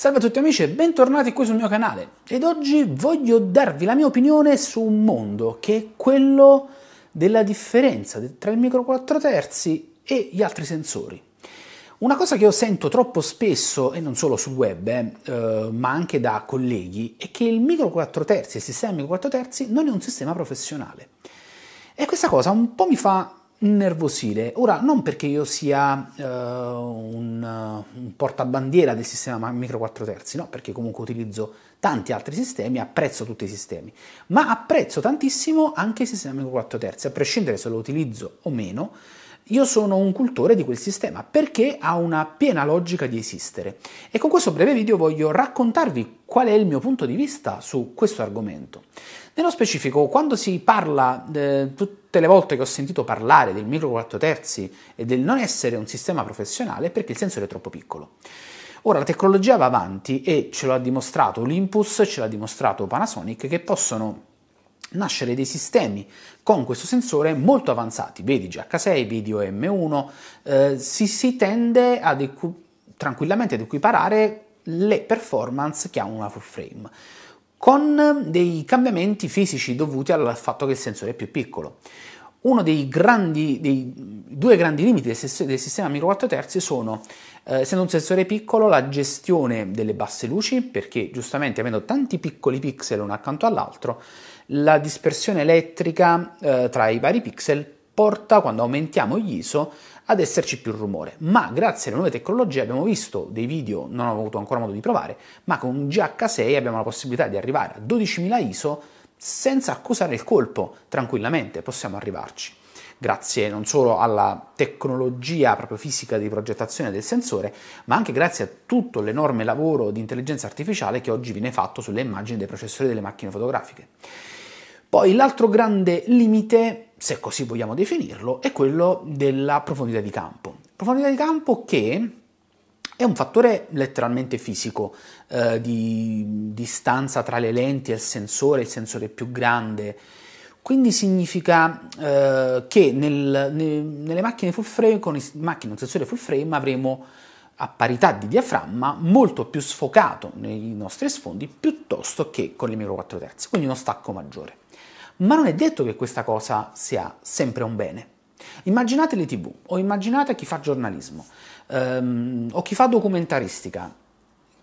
Salve a tutti amici e bentornati qui sul mio canale ed oggi voglio darvi la mia opinione su un mondo che è quello della differenza tra il micro 4 terzi e gli altri sensori. Una cosa che io sento troppo spesso, e non solo sul web, eh, eh, ma anche da colleghi, è che il micro 4 terzi, il sistema micro 4 terzi, non è un sistema professionale. E questa cosa un po' mi fa innervosire. Ora, non perché io sia eh, un, un, portabandiera del sistema micro 4 terzi, no, perché comunque utilizzo tanti altri sistemi, apprezzo tutti i sistemi, ma apprezzo tantissimo anche il sistema micro 4 terzi, a prescindere se lo utilizzo o meno, io sono un cultore di quel sistema perché ha una piena logica di esistere. E con questo breve video voglio raccontarvi qual è il mio punto di vista su questo argomento. Nello specifico, quando si parla, eh, tutte le volte che ho sentito parlare del micro 4 terzi e del non essere un sistema professionale, è perché il sensore è troppo piccolo. Ora la tecnologia va avanti e ce l'ha dimostrato Olympus, ce l'ha dimostrato Panasonic, che possono nascere dei sistemi con questo sensore molto avanzati, vedi GH6, vedi om 1 eh, si, si, tende ad equ- tranquillamente ad equiparare le performance che ha una full frame con dei cambiamenti fisici dovuti al fatto che il sensore è più piccolo uno dei, grandi, dei due grandi limiti del, del sistema micro 4 terzi sono, eh, essendo un sensore piccolo, la gestione delle basse luci, perché giustamente avendo tanti piccoli pixel uno accanto all'altro, la dispersione elettrica eh, tra i vari pixel porta, quando aumentiamo gli ISO, ad esserci più rumore. Ma grazie alle nuove tecnologie abbiamo visto dei video, non ho avuto ancora modo di provare, ma con un GH6 abbiamo la possibilità di arrivare a 12.000 ISO senza accusare il colpo, tranquillamente possiamo arrivarci. Grazie non solo alla tecnologia proprio fisica di progettazione del sensore, ma anche grazie a tutto l'enorme lavoro di intelligenza artificiale che oggi viene fatto sulle immagini dei processori delle macchine fotografiche. Poi l'altro grande limite, se così vogliamo definirlo, è quello della profondità di campo. Profondità di campo che è un fattore letteralmente fisico, eh, di distanza tra le lenti e il sensore, il sensore più grande. Quindi significa eh, che nel, nel, nelle macchine full frame, con macchine un sensore full frame, avremo a parità di diaframma molto più sfocato nei nostri sfondi piuttosto che con le micro 4 terzi, quindi uno stacco maggiore. Ma non è detto che questa cosa sia sempre un bene. Immaginate le tv o immaginate chi fa giornalismo ehm, o chi fa documentaristica,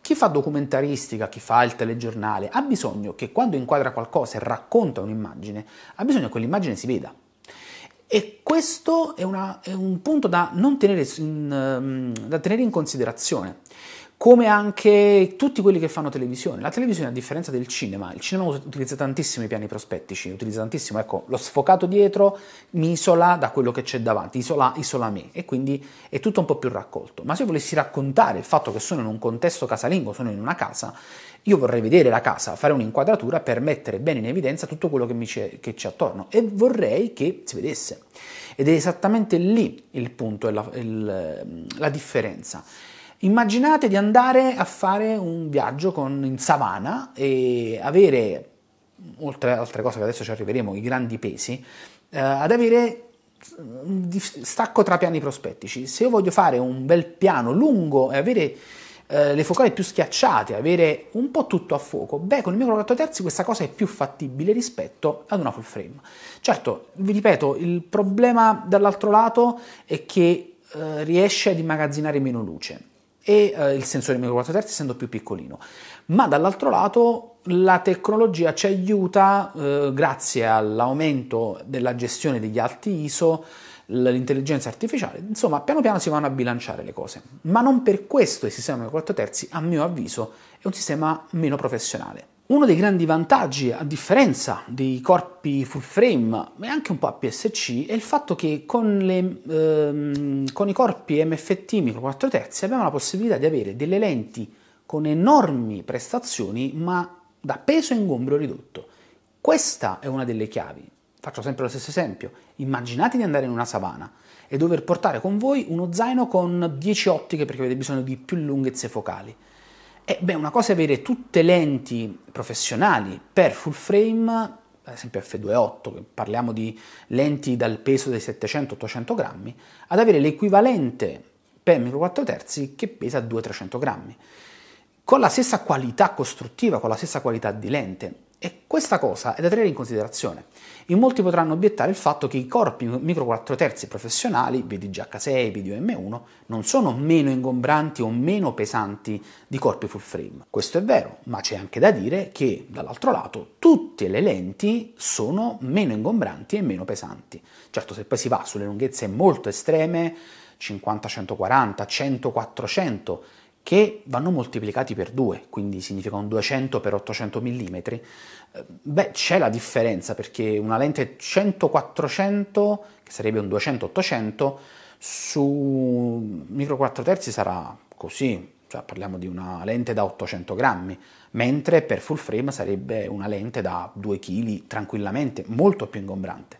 chi fa documentaristica, chi fa il telegiornale, ha bisogno che quando inquadra qualcosa e racconta un'immagine, ha bisogno che quell'immagine si veda. E questo è, una, è un punto da, in, ehm, da tenere in considerazione come anche tutti quelli che fanno televisione. La televisione, a differenza del cinema, il cinema utilizza tantissimo i piani prospettici, utilizza tantissimo, ecco, lo sfocato dietro mi isola da quello che c'è davanti, isola, isola me, e quindi è tutto un po' più raccolto. Ma se io volessi raccontare il fatto che sono in un contesto casalingo, sono in una casa, io vorrei vedere la casa, fare un'inquadratura per mettere bene in evidenza tutto quello che c'è, che c'è attorno e vorrei che si vedesse. Ed è esattamente lì il punto e la, la differenza. Immaginate di andare a fare un viaggio con, in savana e avere, oltre ad altre cose che adesso ci arriveremo, i grandi pesi, eh, ad avere un mm, stacco tra piani prospettici. Se io voglio fare un bel piano lungo e avere eh, le focali più schiacciate, avere un po' tutto a fuoco, beh, con il mio 4 terzi questa cosa è più fattibile rispetto ad una full frame. Certo, vi ripeto, il problema dall'altro lato è che eh, riesce ad immagazzinare meno luce e eh, il sensore micro 4 terzi essendo più piccolino. Ma dall'altro lato la tecnologia ci aiuta, eh, grazie all'aumento della gestione degli alti ISO, l'intelligenza artificiale, insomma piano piano si vanno a bilanciare le cose. Ma non per questo il sistema micro 4 terzi, a mio avviso, è un sistema meno professionale. Uno dei grandi vantaggi, a differenza dei corpi full frame e anche un po' a PSC, è il fatto che con, le, ehm, con i corpi MFT micro 4 terzi abbiamo la possibilità di avere delle lenti con enormi prestazioni ma da peso e ingombro ridotto. Questa è una delle chiavi. Faccio sempre lo stesso esempio. Immaginate di andare in una savana e dover portare con voi uno zaino con 10 ottiche perché avete bisogno di più lunghezze focali e beh, una cosa è avere tutte lenti professionali per full frame, ad esempio f2.8, parliamo di lenti dal peso dei 700-800 grammi, ad avere l'equivalente per micro 4 terzi che pesa 200-300 grammi, con la stessa qualità costruttiva, con la stessa qualità di lente. E questa cosa è da tenere in considerazione. In molti potranno obiettare il fatto che i corpi micro 4 terzi professionali, BDGH6, BDOM1, non sono meno ingombranti o meno pesanti di corpi full frame. Questo è vero, ma c'è anche da dire che, dall'altro lato, tutte le lenti sono meno ingombranti e meno pesanti. Certo, se poi si va sulle lunghezze molto estreme, 50-140, 100-400, che vanno moltiplicati per 2, quindi significa un 200 x 800 mm, beh c'è la differenza perché una lente 100-400, che sarebbe un 200-800, su micro 4 terzi sarà così, cioè parliamo di una lente da 800 grammi, mentre per full frame sarebbe una lente da 2 kg tranquillamente, molto più ingombrante.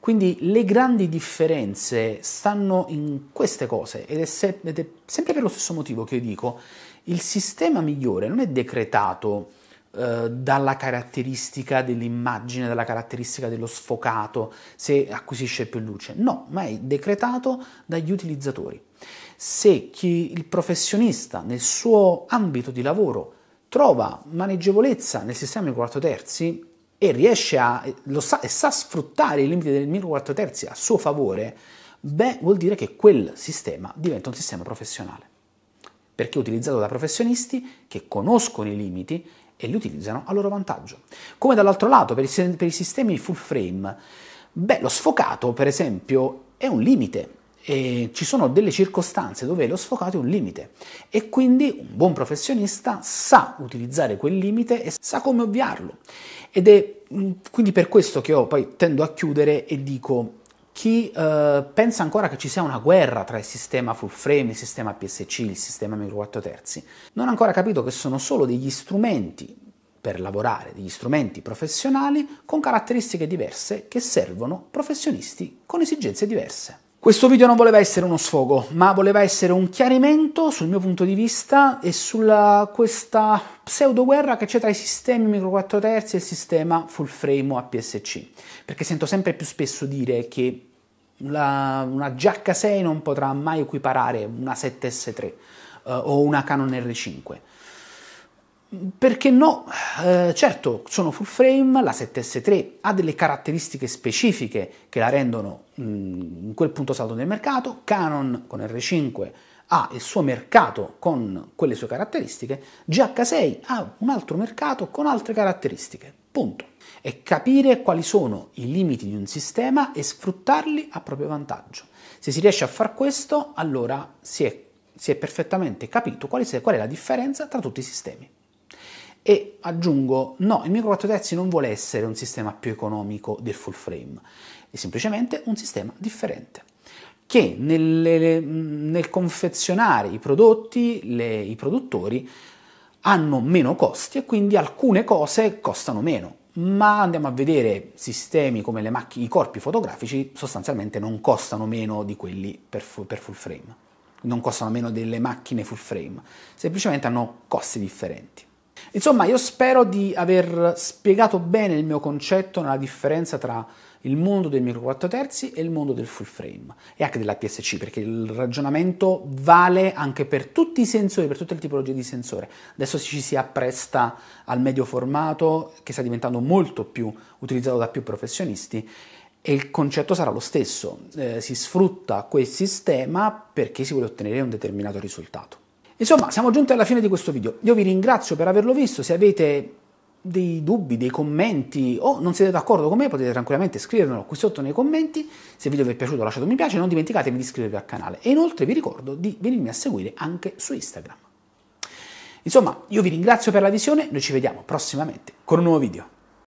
Quindi le grandi differenze stanno in queste cose ed è, se- ed è sempre per lo stesso motivo che io dico, il sistema migliore non è decretato eh, dalla caratteristica dell'immagine, dalla caratteristica dello sfocato, se acquisisce più luce. No, ma è decretato dagli utilizzatori. Se chi, il professionista nel suo ambito di lavoro trova maneggevolezza nel sistema di quarto terzi, e riesce a, sa, e sa sfruttare i limiti del micro 4 terzi a suo favore, beh, vuol dire che quel sistema diventa un sistema professionale. Perché è utilizzato da professionisti che conoscono i limiti e li utilizzano a loro vantaggio. Come dall'altro lato, per i, per i sistemi full frame, beh, lo sfocato, per esempio, è un limite eh, ci sono delle circostanze dove lo sfocato è un limite e quindi un buon professionista sa utilizzare quel limite e sa come ovviarlo. Ed è mm, quindi per questo che io poi tendo a chiudere e dico chi eh, pensa ancora che ci sia una guerra tra il sistema full frame, il sistema PSC, il sistema micro 4 terzi, non ha ancora capito che sono solo degli strumenti per lavorare, degli strumenti professionali con caratteristiche diverse che servono professionisti con esigenze diverse. Questo video non voleva essere uno sfogo, ma voleva essere un chiarimento sul mio punto di vista e su questa pseudo guerra che c'è tra i sistemi micro 4 terzi e il sistema full frame o APS-C. Perché sento sempre più spesso dire che la, una giacca 6 non potrà mai equiparare una 7S3 eh, o una Canon R5. Perché no? Eh, certo, sono full frame, la 7S3 ha delle caratteristiche specifiche che la rendono mh, mm, in quel punto saldo del mercato, Canon con R5 ha il suo mercato con quelle sue caratteristiche, GH6 ha un altro mercato con altre caratteristiche. Punto. E capire quali sono i limiti di un sistema e sfruttarli a proprio vantaggio. Se si riesce a far questo, allora si è, si è perfettamente capito qual qual è la differenza tra tutti i sistemi. E aggiungo, no, il micro 4 terzi non vuole essere un sistema più economico del full frame, è semplicemente un sistema differente che nelle, nel confezionare i prodotti le, i produttori hanno meno costi e quindi alcune cose costano meno, ma andiamo a vedere sistemi come mac- i corpi fotografici sostanzialmente non costano meno di quelli per, fu- per full frame, non costano meno delle macchine full frame, semplicemente hanno costi differenti. Insomma, io spero di aver spiegato bene il mio concetto nella differenza tra il mondo del micro 4 terzi e il mondo del full frame e anche della PSC perché il ragionamento vale anche per tutti i sensori, per tutte le tipologie di sensore. Adesso ci si appresta al medio formato che sta diventando molto più utilizzato da più professionisti e il concetto sarà lo stesso, eh, si sfrutta quel sistema perché si vuole ottenere un determinato risultato. Insomma, siamo giunti alla fine di questo video. Io vi ringrazio per averlo visto. Se avete dei dubbi, dei commenti o non siete d'accordo con me, potete tranquillamente scrivermelo qui sotto nei commenti. Se il video vi è piaciuto lasciate un mi piace, non dimenticatevi di iscrivervi al canale e inoltre vi ricordo di venirmi a seguire anche su Instagram. Insomma, io vi ringrazio per la visione, noi ci vediamo prossimamente con un nuovo video.